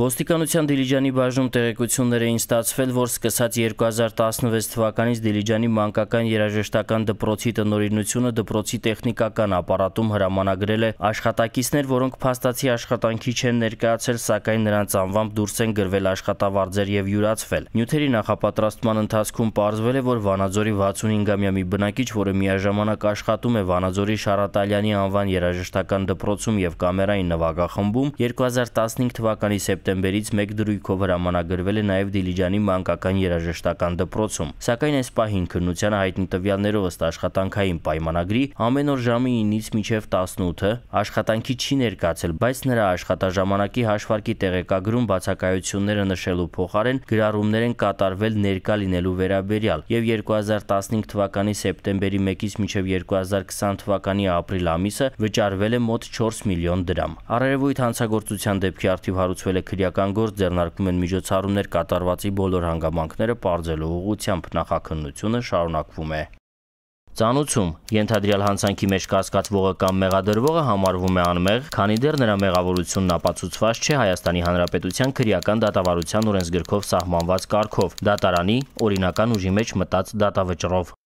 Ոստիկանության Դիլիջանի բաժնում տեղեկություններ էին ստացվել, որ սկսած 2016 թվականից Դիլիջանի մանկական երաժշտական դպրոցի տնօրինությունը դպրոցի տեխնիկական ապարատում հրամանագրել է աշխատակիցներ, որոնք փաստացի աշխատանքի չեն ներկայացել, սակայն նրանց անվամբ դուրս են գրվել աշխատավարձեր եւ յուրացվել։ Նյութերի նախապատրաստման ընթացքում ողջվել է, որ Վանաձորի 65-ամյա մի բնակիչ, որը միաժամանակ աշխատում է Վանաձորի Շարատալյանի անվան երաժշտական դպրոցում եւ կամերային նվագախմբում, 2015 թվականի սեպտեմբերին սեպտեմբերից 1 դրույքով հրամանագրվել է նաև Դիլիջանի մանկական երաժշտական դպրոցում։ Սակայն այս պահին քննությանը հայտնի տվյալներով ըստ աշխատանքային պայմանագրի ամեն օր ժամը 9-ից մինչև 18-ը աշխատանքի չի ներկայացել, բայց նրա աշխատաժամանակի հաշվարկի տեղեկագրում բացակայությունները նշելու փոխարեն գրառումներ են կատարվել ներկա լինելու վերաբերյալ եւ 2015 թվականի սեպտեմբերի 1-ից մինչև 2020 թվականի ապրիլ ամիսը վճարվել է մոտ 4 միլիոն դրամ։ Արևմուտ հանցագործության դեպքի արդիվ հարուցվել է հետաքրիական գործ ձեռնարկվում են միջոցառումներ կատարվածի բոլոր հանգամանքները բարձելու ուղղությամբ նախաքննությունը շարունակվում է։ Ծանուցում ենթադրյալ հանցանքի մեջ կասկածվողը կամ մեղադրվողը համարվում է անմեղ, քանի դեռ նրա մեղավորությունն ապացուցված չէ Հայաստանի Հանրապետության քրեական դատավարության օրենսգրքով սահմանված կարգով՝ դատարանի օրինական ուժի մեջ մտած դատավճռով։